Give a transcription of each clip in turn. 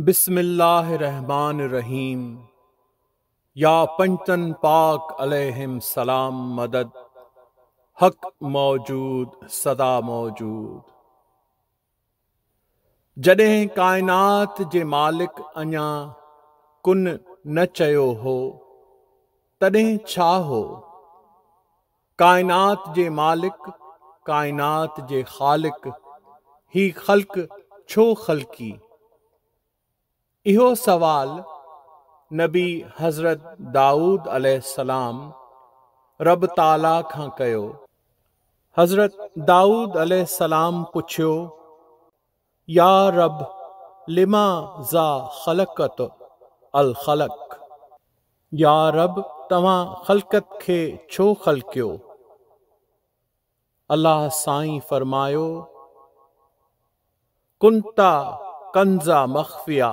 रहमान रहीम या पंचन पाक अलहम सलाम मदद हक मौजूद सदा मौजूद जॾहिं काइनात जे मालिक अञा कुन न चयो हो तॾहिं छा हो काइनात जे मालिक काइनात जे ख़ालिक ही ख़ल्क छो ख़ल्की इहो सवाल नबी हज़रत दाऊद अलसलाम रब ताला खां कयो हज़रत दाऊद अलसलाम पुछियो या रब लिमा ज़ा ख़लकत अल ख़लक या रब तव्हां ख़लकत खे छो ख़लकियो अल्लाह साईं फरमायो कुंता कंज़ा मख़फ़िया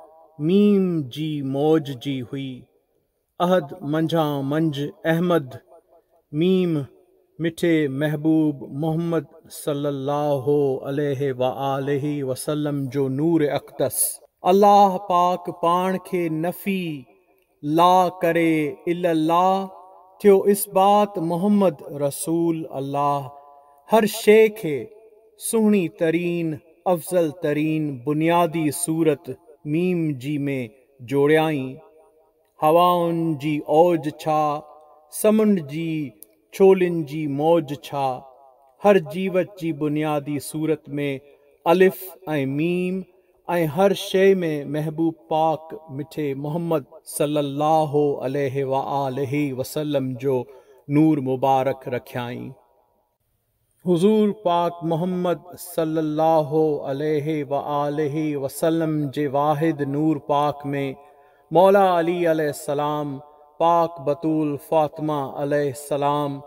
मीम जी मौज जी हुई अहद मंझा मंज अहमद मीम मिठे महबूब मोहम्मद सल्लल्लाहु अलैहि व वसल्लम जो नूर अक़दस अल्लाह पाक पान खे नफ़ी ला करे इला थियो इस बात मोहम्मद रसूल अल्लाह हर शे के सुहणी तरीन अफ़ज़ल तरीन बुनियादी सूरत मीम जी में जोड़ियाई हवाउन जी ओज छा समुंड जी छोलिन जी मौज छा हर जीवत जी बुनियादी सूरत में अलिफ ऐं मीम ऐं हर शइ में महबूब पाक मिठे मोहम्मद सल्लल्लाहु वसलम जो नूर मुबारक रखियाई हुजूर पाक मोहम्मद सल्लल्लाहु अलैहि व आलि वसल्लम जे वाहिद नूर पाक में मौला अली अलैहिस्सलाम पाक बतूल फ़ातिमा अलैहिस्सलाम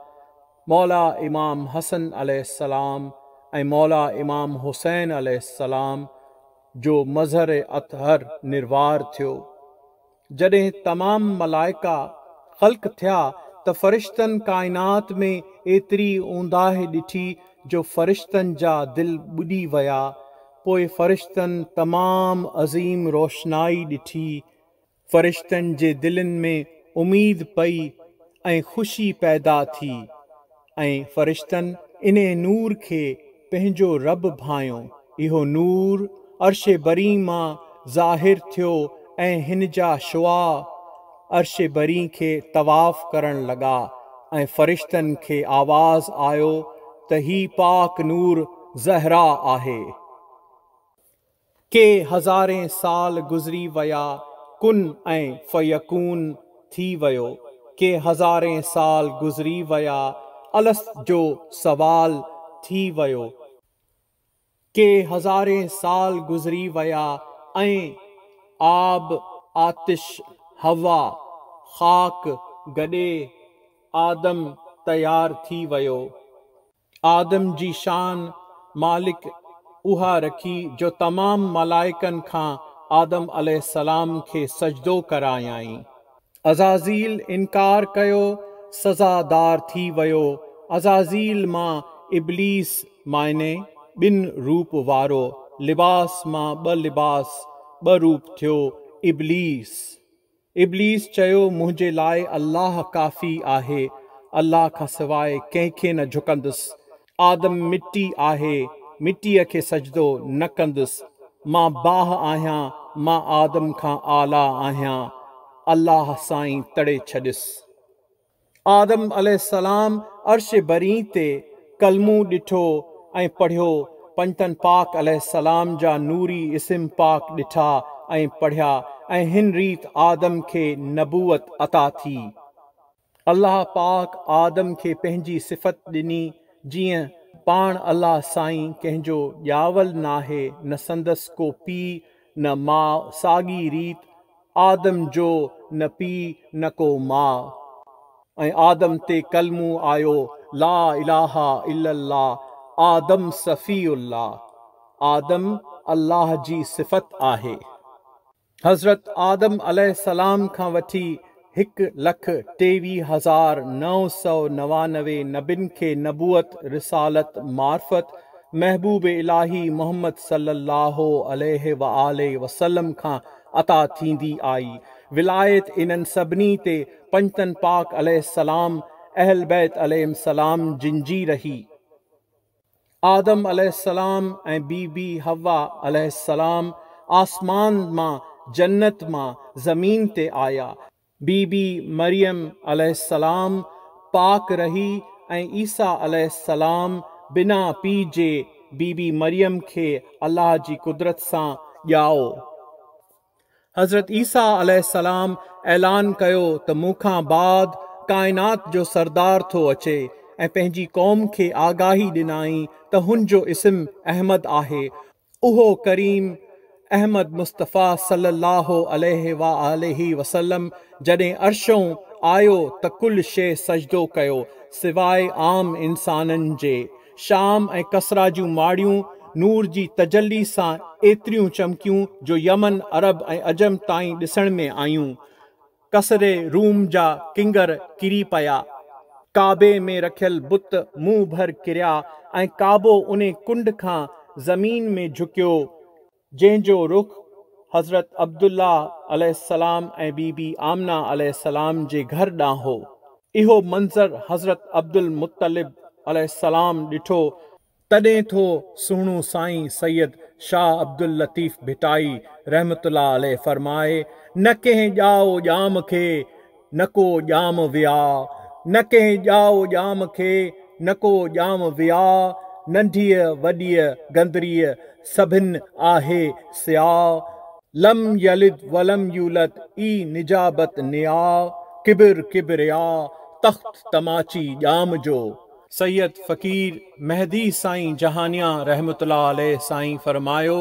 मौला इमाम हसन अलैहिस्सलाम ऐं मौला इमाम हुसैन अलैहिस्सलाम जो मज़हर अतहर निर्वार थियो जॾहिं तमामु मलाइका ख़ल्क़ थिया तो फ़रिश्तन काइनात में एतरी ऊंदाह ॾिठी जो फरिश्तन जा दिलि ॿुॾी विया पोइ फ़रिश्तनि तमामु अज़ीम रोशनाई ॾिठी फरिश्तन जे दिलनि में उम्मीद पई ऐं ख़ुशी पैदा थी ऐं फ़रिश्तनि इन नूर के पंहिंजो रब भायो इहो नूर अर्श बरी मां ज़ाहिर थियो जा शुआ अर्श बरी खे तवाफ़ करण लॻा ऐं फ़रिश्तनि खे आवाज़ आयो त पाक नूर ज़हरा आहे के हज़ारें साल गुज़री विया कुन ऐं फ़यकून थी वियो के हज़ारें साल गुज़री विया अलस जो सवाल थी वियो के हज़ारें साल गुज़री विया ऐं आब आतिश हवा खाक गडे आदम तैयार थी वयो आदम जी शान मालिक उहा रखी जो तमाम मलाइकन खां आदम सलाम के सजदो करायाई अज़ाज़ील इनकार कयो सज़ादार थी वयो अज़ाज़ील मां इबलीस मायने बिन रूप वारो लिबास मां ब लिबास ब रूप थियो इबलीस इब्लीस चयो मुंहिंजे लाइ अलाह काफ़ी आहे अलाह खां सवाइ कंहिंखे न झुकंदुसि आदम मिट्टी आहे मिट्टी के सजदो न कंदुसि मां बाह आहियां मां आदम का आला आया अल्लाह साई तड़े छॾिसि आदम अलाम अर्श बरी ते कलमू ॾिठो ऐं पढ़ियो पंतन पाक अलाम जा नूरी इस्म पाक डिठा ऐं पढ़िया अहिन रीत आदम के नबूअत अता थी अल्लाह पाक आदम के पंहिंजी सिफ़त दिनी जीअं पाण अलाह साईं कंहिंजो ॼावल नाहे न संदस को पी न माउ सागी रीत आदम जो न पी न को माउ आदम ते कलमू आयो ला इलाहा इलाह आदम सफ़ी आदम अल्लाह जी सिफ़त आहे हज़रत आदम सलाम का वी एक लख टेवीह हज़ार नौ सौ नवानवे नबिन के नबूअत रिसालत मार्फत महबूब इलाही मोहम्मद सल वसलम खां अता थींदी आई विलायत इन सभी पंचतन पाक सलाम अहल बैत सलाम जिंजी रही आदम सलाम ऐं बीबी हवा सलाम आसमान मां जन्नत मां ज़मीन ते आया बीबी मरियम अलसलाम पाक रही ऐं ईसा अलसलाम बिना पी जे बीबी मरियम के अल्लाह जी कुदरत सां ॼाओ हज़रत ईसा अलसलाम ऐलान कयो त मूंखां बाद काइनात जो सरदार थो अचे ऐं क़ौम के आगाही दिनाई तो हुन जो इस्म अहमद आहे उहो करीम अहमद मुस्तफ़ा सल्लल्लाहु अलैहि व आलिहि वसल्लम जॾहिं आयो त कुल शइ सजदो कयो सिवाइ आम इंसाननि जे शाम ऐं कसरा जूं माड़ियूं नूर जी तजल्ली से एतिरियूं चमकियों जो यमन अरब ऐं अजम ताईं ॾिसण में आयूं कसरे रूम जा किंगर किरी पिया काबे में रखल बुत मुंहुं भर किरिया काबो उन्हें कुंड खां ज़मीन में झुकियो जंहिंजो रुख हज़रत अब्दुल्ला अलाम ऐं बीबी आमना अलाम जे घर ॾांहुं हो इहो मंज़र हज़रत अब्दुल मुतलिब अलाम ॾिठो तॾहिं थो सुहिणो साईं सैयद शाह अब्दुल लतीफ़ भिटाई रहमत फ़रमाए न कंहिं ॼाओ जाम खे न जाम विया न कंहिं ॼाओ जाम खे न जाम विया नंढी वॾीअ गंदरीअ सभिन आहे स्या लम यलित वलम यूलत ई निजाबत निया किबिर किबरिया तख्त तमाची ॼाम जो सैयद फ़कीर महदी साईं जहानिया रहमतुल्ला आलह साईं फ़रमायो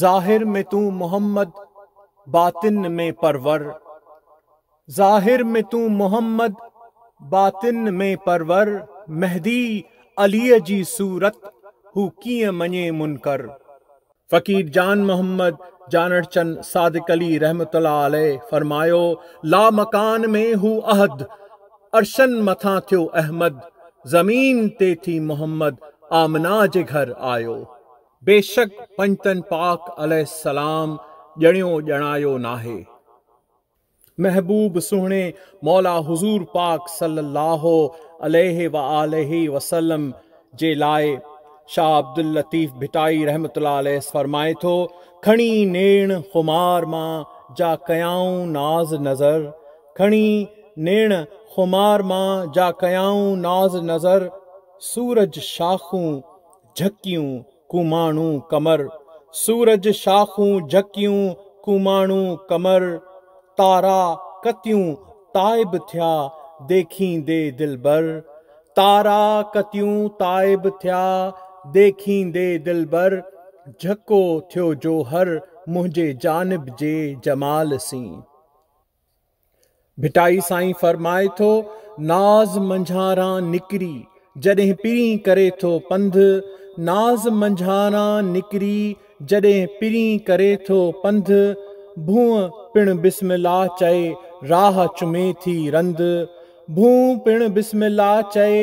ज़ाहिर में तूं मोहम्मद बातिन में परवर ज़ाहिर में तूं मोहम्मद बातिन में परवर महदी अलीअ जी सूरत हु कीअं मञे मुनकर फ़कीर जान मोहम्मद चंद सादिक अली रहमत फरमायो ला मकान में हू अहद अर्शन मथां थियो अहमद ज़मीन ते थी मोहम्मद आमना जे घर आयो बेशक पंजतन पाक अलसलाम ॼणियो ॼणायो नाहे महबूब सुहणे मौला हुज़ूर पाक सलाहो अलह व आलह वसलम जे लाए शाह अब्दुल लतीफ़ भिटाई रहमत फरमाए थो खणी नेण खुमार मां जा कयाऊं नाज़ नज़र खणी नेण खुमार मां जा कयाऊं नाज़ नज़र सूरज शाखूं झकियूं कुमाणू कमर सूरज शाखूं झकियूं कुमाणू कमर तारा कतियूं ताइब थिया देखी दे दिलबर तारा कतियूं ताइब थिया देखी दे दिलबर झको थो जो हर मुंहिंजे जानब जे जमाल सीं भिटाई साईं फरमाए थो नाज़ मंझारा निकिरी जडे पिरी करे थो पंधु नाज़ मंझारा निकिरी जॾहिं पिरी करे थो पंध भूं पिण बिस्मिला चए राह चुमे थी रंध भू पिण बिस्मिला चए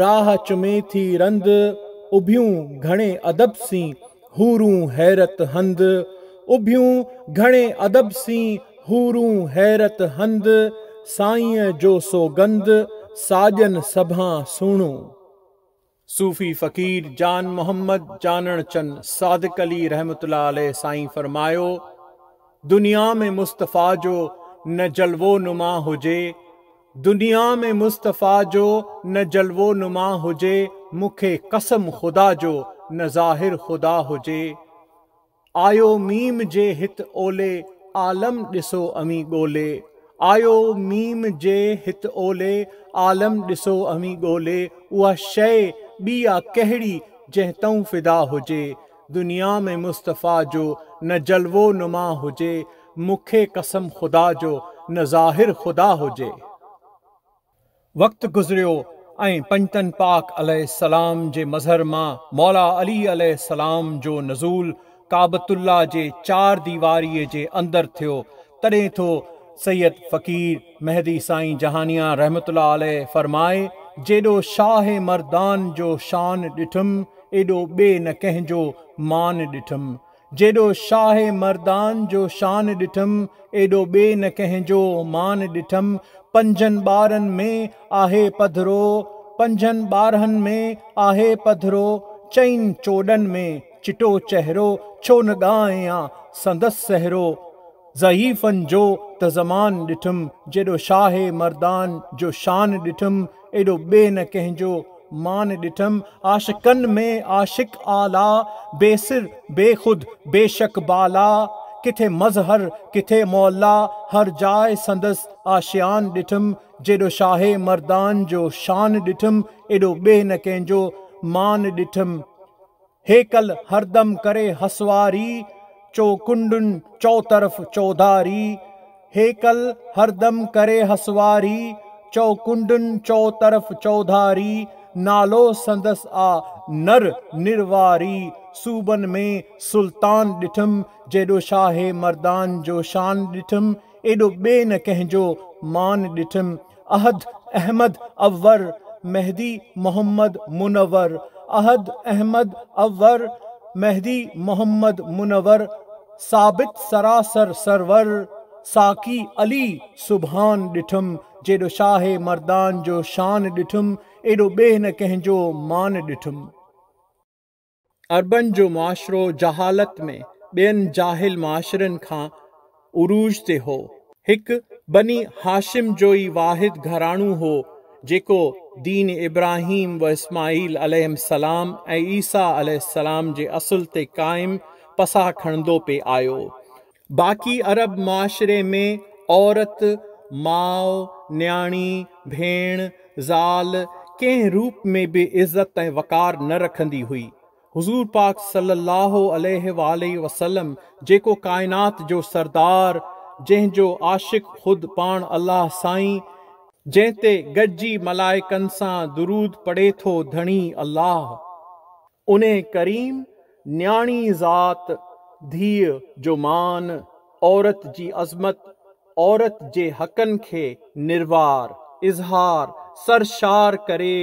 राह चुमे थी रंद उभियूं घणे अदब सी हूरू हैरत हंद उभियूं घणे अदब सी हूरू हैरत हंद साईं जो सोगंध साजन सभा सुणू सूफ़ी फ़क़ीर जान मोहम्मद जानण चंद सादिक अली रहमतुल्ला आल साईं फ़रमायो दुनिया में मुस्तफ़ा जो न जलवो नुमा हुजे दुनिया में मुस्तफ़ा जो न जलवो नुमा हुजे मुखे कसम खुदा जो न ज़ाहिर खुदा हुजे आयो मीम जे हित ओले आलम ॾिसो अमी ॻोल्हे आयो मीम जे हित ओले आलम ॾिसो अमी ॻोल्हे उहा शइ ॿी आहे कहिड़ी जंहिं तऊं फिदा हुजे दुनिया में मुस्तफ़ा जो न जलवो नुमा हुजे मुखे कसम ख़ुदा जो न ज़ाहिर ख़ुदा हुजे वक्त गुज़रियो ऐं पंजतन पाक अलाम जे मज़हर मां मौला अली अलाम जो नज़ूल काबतुल्ला जे चार दीवारीअ जे अंदरि थियो तॾहिं थो सैयद फ़क़ीर मेहदी साई जहानिया रहमत फ़रमाए जेडो शाह मर्दान जो शान ॾिठुमि एडो बे न कहो मान ॾिठुमि जेडो शाह मर्दान जो शान ॾिठुमि एडो बे न कहो मान ॾिठुमि पंजन बारन में आहे पधरो पंजन बारहन में आहे पधरो चैन चोडन में चिटो चेहरो न गायां संदस सहरो ज़ईफ़न जो त ज़मान ॾिठुमि जेॾो शाह मर्दान जो शान ॾिठुमि एॾो ॿिए न कंहिंजो मान ॾिठुमि आशिकनि में आशिक आला बेसिर बेखुद बेशक बाला किथे मज़हर किथे मौला हर जाइ संदसि आशियान ॾिठुमि जेॾो शाहे मर्दान जो शान ॾिठुमि एॾो ॿिए कंहिंजो मान ॾिठुमि हेकल हरदम करे हसवारी चो चौतरफ़ चौधारी हेकल हरदम करे हसवारी चौकुंडुनि तरफ चौधारी नालो संदस आ नर निर्वारी सूबन में सुल्तान डिठम जेडो शाहे मर्दान जो शान डिठम एडो बे न कहो मान डिठम अहद अहमद अवर मेहदी मोहम्मद मुनवर अहद अहमद अवर मेहदी मोहम्मद मुनवर साबित सरासर सरवर साकी अली सुभान डिठम जेडो शाहे मर्दान जो शान डिठम एडो बे न कहो मान डिठम अरबन जो माशरो जहालत में बेन जाहिल माशरनि खां उरूज से हो हिकु बनी हाशिम जो ई वाहिद घराणो हो जेको दीन इब्राहिम व इस्माईल अलसलाम ऐं ईसा अलसलाम जे असुल ते क़ाइमु पसाह खणंदो पे आयो बाक़ी अरब माशरे में औरत माओ न्याणी भेण ज़ाल कंहिं रूप में भी इज्जत वकार न रखंदी हुई हुजूर पाक सल्लल्लाहु अलैहि वसल्लम जेको काइनात जो सरदार जंहिंजो आशिक़ खुद पान अल्लाह साईं जंहिं ते गॾिजी मलाइकनि सां दुरूद पढ़े थो धणी अलाह उन करीम न्याणी ज़ात धीअ जो मान औरत जी अज़मत औरत जे हकन के निर्वार इज़हार सरशार करे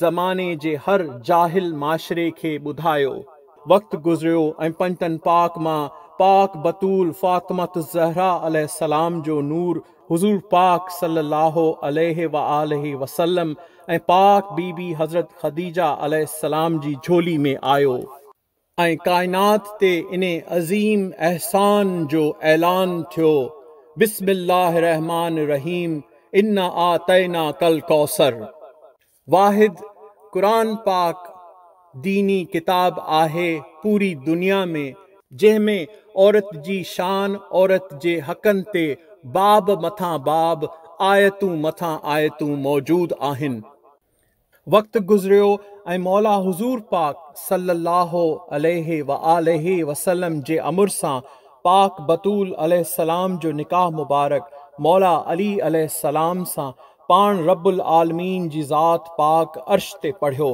ज़माने जे हर जाहिल माशरे के ॿुधायो वक्त गुज़रियो ऐं पाक मां पाक बतूल फ़ातमत ज़हरा अलाम जो नूर हुज़ूर पाक सलाहु अलह वसलम ऐं पाक बीबी हज़रत ख़दीजा अलाम जी झोली में आयो ऐं काइनात ते इन अज़ीम अहसान जो ऐलान थियो बिस्मिल्लाह रहमान रहीम इन्ना आतना कल कौसर वाहिद कुरान पाक दीनी किताब आहे पूरी दुनिया में जैमें औरत जी शान औरत जे हकन ते बाब मथां बाब आयतूं मथां आयतूं मौजूदु आहिनि वक़्तु गुज़रियो ऐं मौला हुज़ूर पाक सलाहु अलह वसलम जे अमुर सां पाक बतूल सलाम जो निकाह मुबारक मौला अली सलाम सां पान रबुल आलमीन जी ज़ात पाक अर्श ते पढ़ो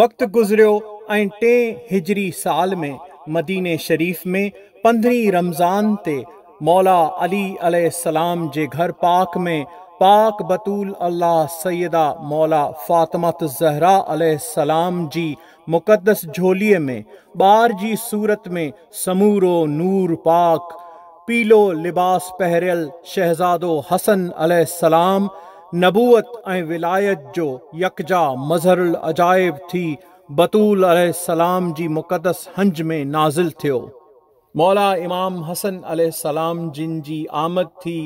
वक्त गुज़रियो टे हिजरी साल में मदीने शरीफ़ में पंद्रह रमज़ान ते मौला अली सलाम जे घर पाक में पाक बतूल अल्लाह सैदा मौला फ़ातिमत ज़हरा सलाम जी मुक़दस झोली में बार जी सूरत में समूरो नूर पाक पीलो लिबास पहरियल शहज़ादो हसन अलैहिस्सलाम नबूअत ऐं विलायत जो यकजा मज़हरुल अजायब थी बतूल अलैहिस्सलाम जी मुक़दस हंज में नाज़िल थो मौला इमाम हसन अलैहिस्सलाम जिन जी आमद थी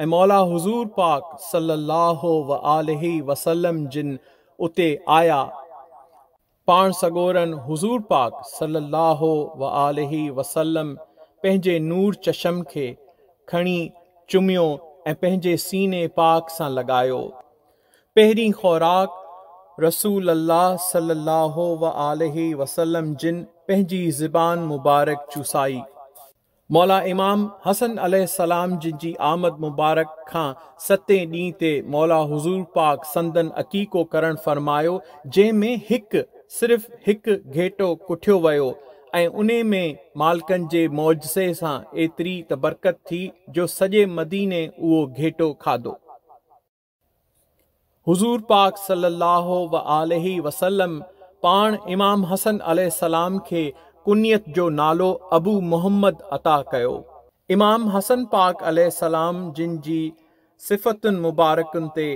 ए मौला हुज़ूर पाक सलाहु व आलही वसलम जिन उते आया पाण सगोरन हुज़ूर पाक सलाहु व आलही वसलम पंहिंजे नूर चशम के खणी चुमियो ऐं सीने पाक सां लॻायो पहिरीं ख़ुराक रसूल अलाह सलाहु व वसलम जिन पंहिंजी ज़बान मुबारक चुसाई मौला इमाम हसन अलाम जिन जी आमद मुबारक खां सतें ॾींहं ते मौला हुज़ूर पाक संदन अक़ीको करणु फ़रमायो जंहिंमें हिकु सिर्फ़ हिकु घेटो कुठियो वियो ऐं में मालिकनि जे मौजसे सां एतरी त बरकत थी जो सजे मदीने उहो घेटो खाधो हुज़ूर पाक सलाहु आलही वसलम पाण इमाम हसन अलाम खे कुनियत जो नालो अबू मोहम्मद अता कयो इमाम हसन पाक अलाम जिन जी सिफ़तुनि मुबारकुनि ते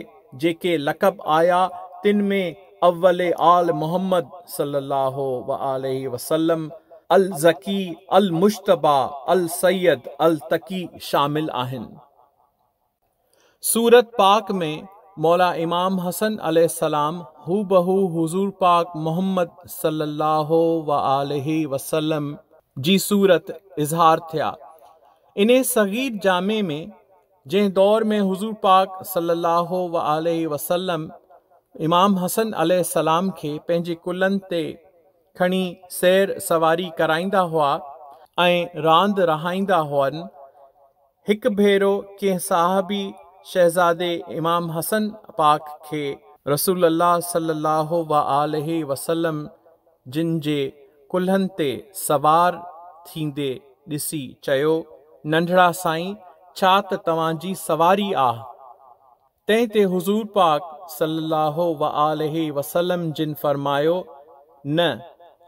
जेके लक़ब आया तिन में अव्वल आल मोहम्मद सलाहु वसलम अल ज़की अल मुश्तबा अल सैयद अल तकी शामिल आहिन सूरत पाक में मौला इमाम हसन अलैहिस्सलाम हु बहू हुजूर पाक मोहम्मद सल्लल्लाहु अलैहि वसल्लम जी सूरत इज़हार थिया इन्हे सगीर जामे में जै दौर में हुजूर पाक सल्लल्लाहु अलैहि वसल्लम इमाम हसन अलैहिस्सलाम के पंहिंजे कुलन ते खणी सैर सवारी कराईंदा हुआ ऐं रांदि रहाईंदा हुअनि हिकु भेरो कंहिं साहबी शहज़ादे इमाम हसन पाक खे रसूल अलाह सलाहु आलही वसलम जिन जे कुल्हनि ते सवार थींदे ॾिसी चयो नंढड़ा साईं छा त तव्हांजी सवारी आहे तंहिं ते हुज़ूर पाक सलाहु आलही वसलम जिन फ़रमायो न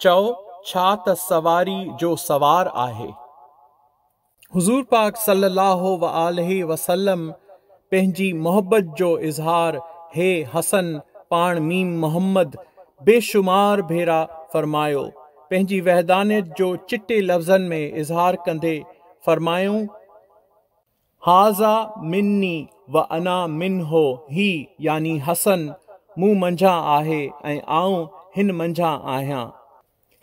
चौ छात सवारी जो सवार आहे हुजूर पाक सल्लल्लाहु अलैहि वसल्लम पंहिंजी मोहब्बत जो इज़हार हे हसन पाण मीम मोहम्मद बेशुमार भेरा फ़रमायो पंहिंजी वहदानियत जो चिट्टे लफ्ज़न में इज़हार कंदे फ़रमायूं हाज़ा मिन्नी व अना मिन हो ही यानी हसन मूं मंझा आहे ऐं आऊं हिन मंझां आहियां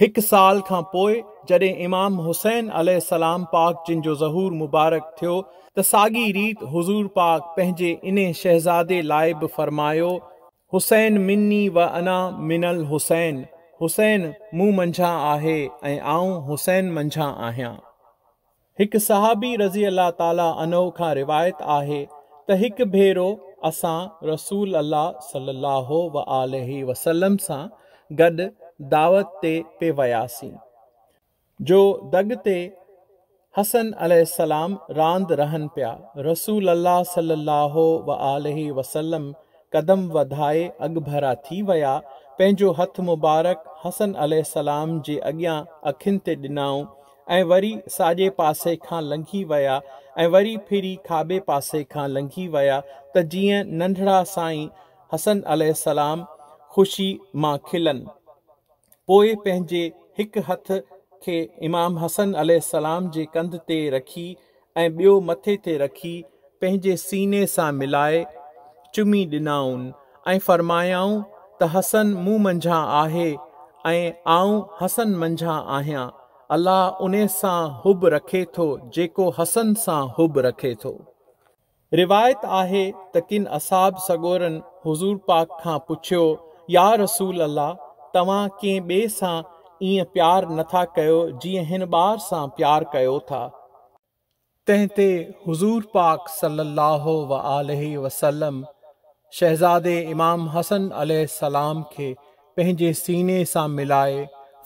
हिकु साल खां पोइ जॾहिं इमाम हुसैन अलाम पाक जिन जो ज़हूर मुबारक थियो त साॻी रीत हुज़ूर पाक पंहिंजे इन शहज़ादे लाइ बि फ़रमायो हुसैन मिनी व अना मिनल हुसैन हुसैन मु मंझा आहे ऐं आऊं हुसैन मंझा आहियां हिकु सहाबी रज़ी अल्लाह ताला अनव खां रिवायत आहे त हिकु भेरो असां रसूल अलाह सलाहु वसलम सां गड दावत ते पे वयासी जो दग ते हसन सलाम रांद रहन पिया रसूल अल्लाह सलाहो व आलही वसलम कदम वधाए अग भरा थी विया पंहिंजो हथु मुबारक हसन सलाम जे अॻियां अखियुनि ते ॾिनऊं ऐं वरी साॼे पासे खां लंघी वया ऐं वरी फिरी खाॿे पासे खां लंघी वया त जीअं नंढड़ा साईं हसन अल ख़ुशी मां खिलन पोइ पंहिंजे हिकु हथ के इमाम हसन अलाम के कंध ते रखी ए ॿियो मथे ते रखी पंहिंजे सीने से मिलाए चुमी ॾिनाऊं ऐं फ़रमायाऊं त हसन मूं मंझा आहे ऐं आऊं हसन मंझा आया अल्लाह उन सां हुब रखे थो जेको हसन सां हुब रखे तो रिवायत आहे त किन असाब सगोरन हुज़ूर पाक का पुछियो या रसूल अल्लाह तव्हां कंहिं ॿिए सां ईअं प्यार नथा कयो जीअं हिन ॿार सां प्यार कयो था तंहिं हुज़ूर पाक सलाहु आलही वसलम शहज़ादे इमाम हसन अलाम के पंहिंजे सीने सां मिलाए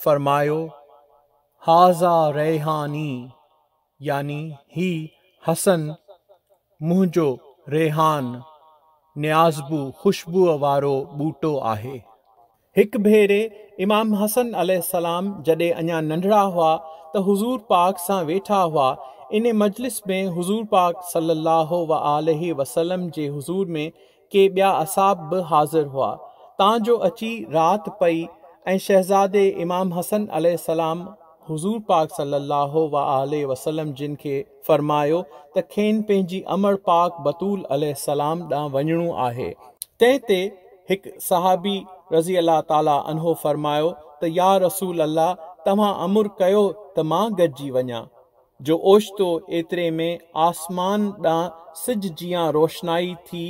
फ़रमायो हाज़ा रेहानी यानी ही हसन मुंहिंजो रेहान न्याज़बू खुशबू वारो बूटो आहे एक भेरे इमाम हसन सलाम जडे अञा नंढड़ा हुआ तो हुज़ूर पाक सां वेठा हुआ इन मजलिस में हुज़ूर पाक व आल वसलम जे हुज़ूर में के ॿिया असाब भी हाज़िर हुआ तव्हांजो अची रात पई ए शहज़ादे इमाम हसन सलाम हुज़ूर पाक सलाहु आल वसलम जिन के फ़रमायो त खेनि पंहिंजी अमर पाक बतूल सलाम ॾांहुं वञिणो आहे तंहिं हिकु सहाबी रज़ी अलाह अनहो फ़र्मायो त या रसूल अल्लाह तव्हां अमुर कयो त मां गॾिजी वञा जो ओशितो एतिरे में आसमान ॾांहुं सिज जीअं रोशनाई थी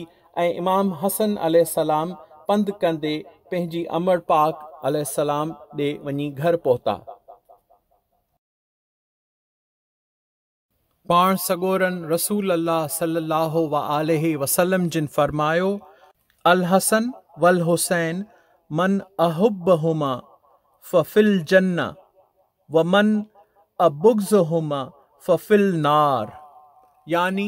ऐं इमाम हसन हसनाम पंधु कंदे पंहिंजी अमर पाक पाकाम ॾे वञी घर पहुता पाण सगोरन रसूल अलाह अल हसन वल हुसैन मन अहुब हुमा फ़िल जन्ना व मन अबुग्ज हुमा फ़िल नार यानी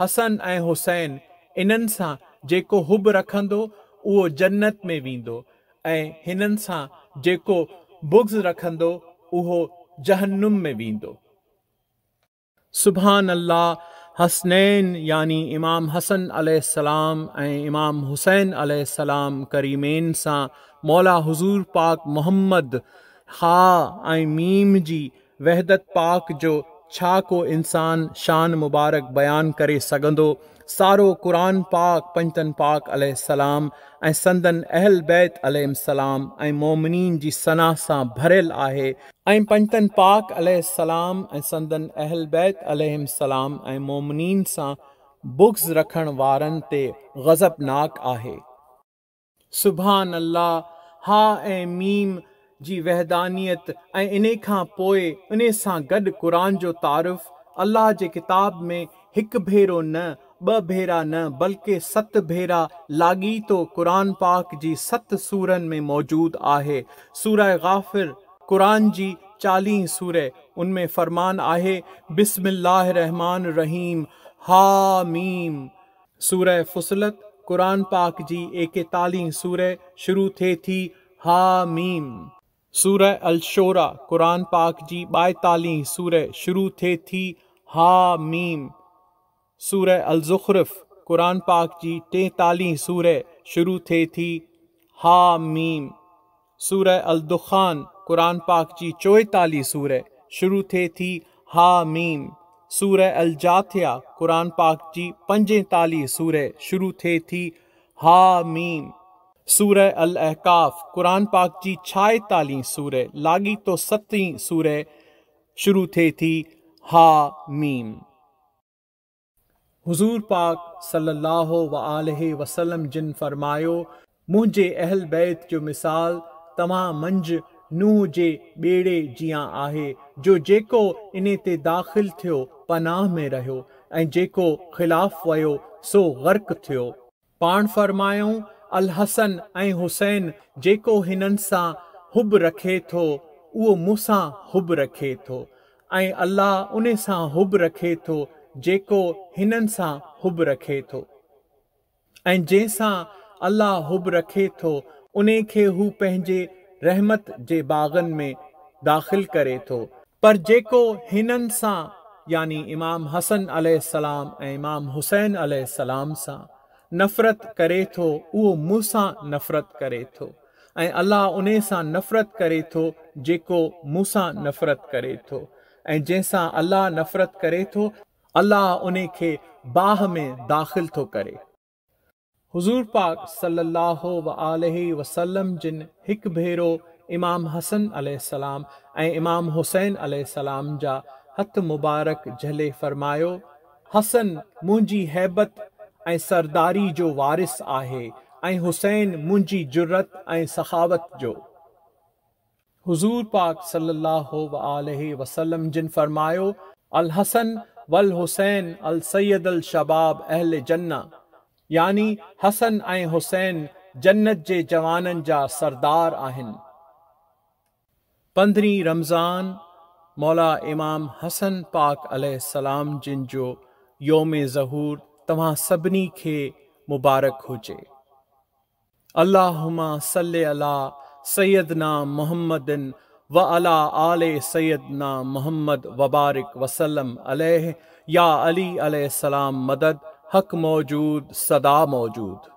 हसन ऐं हुसैन इन्हनि सां जेको हुब रखंदो उहो जन्नत में वेंदो ऐं हिननि सां जेको बुग्ज़ रखंदो उहो जहन्नुम में वेंदो सुबहान अल्लाह हसनैन यानी इमाम हसन आसलाम इमाम हुसैन आसलाम करीमेन से मौला हजूर पाक मोहम्मद हा मीम जी वहदत पाक जो छा को इंसान शान मुबारक बयान करे सघंदो सारो कुरान पाक पंचन पाक अलसलाम ऐं संदन अहल बैत अलसलाम ए मोमिनीन जी सना सां भरियल आहे ऐं पंजतन पाक अलसलाम ऐं संदन अहल बैत अलसलाम ऐं मोमिनीन सां बुग्ज़ रखण वारनि ते ग़ज़बनाक आहे सुभान अल्लाह हा ऐं मीम जी वहदानियत ऐं इन खां पोइ इन सा गॾु क़ुर जो तारीफ़ अल्लाह जे किताब में एक भेरो न ॿ भेरा न बल्कि सत भेरा लाॻीतो कुरान पाक जी सत सूरनि में मौजूद आहे सूर गाफ़िर कुरान जी चालीह सूर उनमें फ़रमान आहे बिस्मिल्लाह रहमान रहीम हामीम सूर फुसलत कुरान पाक जी एकेतालीह सूर शुरू थे थी हामीम सूरह अलशोरा कुरान पाक जी बायतालीं सूरह शुरू थे थी हा मीम सूरह अलजुखरफ कुरान पाक जी टेतालीं सूरह शुरू थे थी हा मीम सूरह अलदुखान कुरान पाक जी चौतालीं सूरह शुरू थे थी हा मीम सूरह अलजाथिया कुरान पाक जी पंजेतालीं सूरह शुरू थे थी हा मीम सूर अल अहकाफ कुरान पाक जी छाए ताली सूर्य लागी तो सती सूर शुरू थे थी हा मीम हुजूर पाक सल्लल्लाहु अलैहि वसल्लम जिन फरमायो मुझे अहल बैत जो मिसाल तव्हां मंझि नूह जे बेड़े जीअं आहे जो जेको इन ते दाख़िल थियो पनाह में रहियो ऐं जेको ख़िलाफ़ वियो सो गर्क थियो पाण फरमायूं अल हसन ऐं हुसैन जेको हिननि सां हुब रखे थो उहो मूंसां हुब रखे थो ऐं अल्लाह उन सां हुब रखे थो जेको हिननि सां हुब रखे थो ऐं जंहिंसां अल्लाह हुब रखे थो उन खे हू पंहिंजे रहमत जे बाग़नि में दाख़िल करे थो पर जेको हिननि सां यानी इमाम हसन अल ऐं इमाम हुसैन अल सां नफ़रत करे थो उहो मूंसां नफ़रत करे थो ऐं अलाह उन सां नफ़रत करे थो जेको मूंसां नफ़रत करे थो ऐं जंहिंसां अलाह नफ़रत करे थो अलाह उन खे बाह में दाख़िल थो करे हज़ूर पाक सलाहु वसलम जिन हिकु भेरो इमाम हसन अलाम ऐं इमाम हुसैन अलाम जा हथु मुबारक झले फ़रमायो हसन मुंहिंजी हैबत ऐं सरदारी जो वारिस आहे ऐं हुसैन मुंहिंजी जुरत ऐं सखावत जो हजूर पाक सलाहु वसलम जिन फ़रमायो अल हसन वल हुसैन अल सैद अल शबाब अहल जन्ना यानी हसन ऐं हुसैन जन्नत जे जवाननि जा सरदार आहिनि पंद्रहीं रमज़ान मौला इमाम हसन पाक अल सलाम जिन जो योम ज़हूर तव्हां सभिनी मुबारक हुजे अल्लाहुमा सल अला सैदना मोहम्मदन व अला आले सैदना मोहम्मद वबारक वसलम अलह या अली सलाम मदद हक मौजूद सदा मौजूद